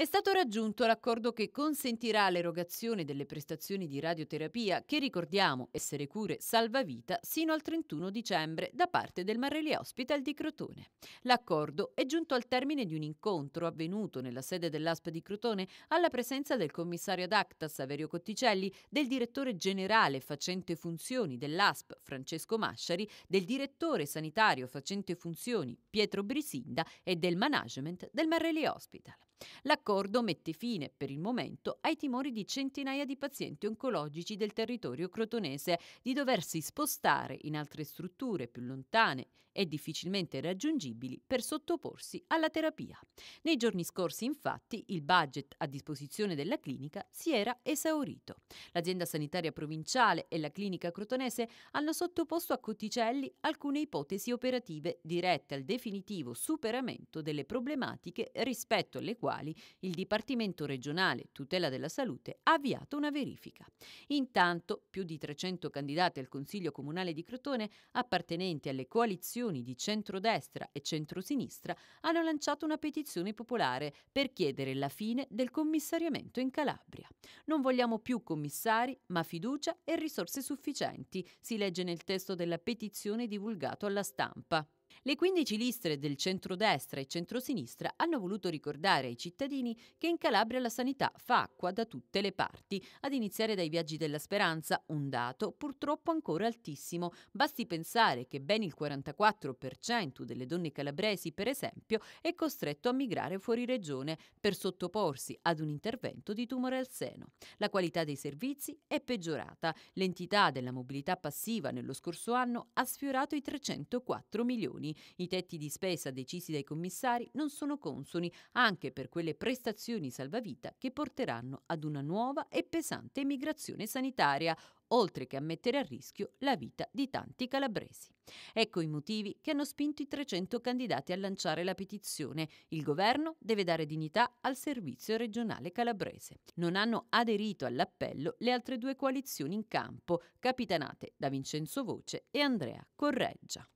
È stato raggiunto l'accordo che consentirà l'erogazione delle prestazioni di radioterapia, che ricordiamo essere cure salvavita, sino al 31 dicembre da parte del Marrelli Hospital di Crotone. L'accordo è giunto al termine di un incontro avvenuto nella sede dell'ASP di Crotone alla presenza del commissario ad acta Saverio Cotticelli, del direttore generale facente funzioni dell'ASP Francesco Masciari, del direttore sanitario facente funzioni Pietro Brisinda e del management del Marrelli Hospital. L'accordo accordo mette fine, per il momento, ai timori di centinaia di pazienti oncologici del territorio crotonese di doversi spostare in altre strutture più lontane e difficilmente raggiungibili per sottoporsi alla terapia. Nei giorni scorsi, infatti, il budget a disposizione della clinica si era esaurito. L'azienda sanitaria provinciale e la clinica crotonese hanno sottoposto a Cotticelli alcune ipotesi operative dirette al definitivo superamento delle problematiche rispetto alle quali il Dipartimento regionale tutela della salute ha avviato una verifica. Intanto più di 300 candidati al Consiglio Comunale di Crotone appartenenti alle coalizioni di centrodestra e centrosinistra hanno lanciato una petizione popolare per chiedere la fine del commissariamento in Calabria. Non vogliamo più commissari, ma fiducia e risorse sufficienti, si legge nel testo della petizione divulgato alla stampa. Le 15 liste del centrodestra e centrosinistra hanno voluto ricordare ai cittadini che in Calabria la sanità fa acqua da tutte le parti, ad iniziare dai viaggi della speranza, un dato purtroppo ancora altissimo. Basti pensare che ben il 44% delle donne calabresi, per esempio, è costretto a migrare fuori regione per sottoporsi ad un intervento di tumore al seno. La qualità dei servizi è peggiorata. L'entità della mobilità passiva nello scorso anno ha sfiorato i 304 milioni milioni. I tetti di spesa decisi dai commissari non sono consoni anche per quelle prestazioni salvavita che porteranno ad una nuova e pesante emigrazione sanitaria, oltre che a mettere a rischio la vita di tanti calabresi. Ecco i motivi che hanno spinto i 300 candidati a lanciare la petizione. Il governo deve dare dignità al servizio regionale calabrese. Non hanno aderito all'appello le altre due coalizioni in campo, capitanate da Vincenzo Voce e Andrea Correggia.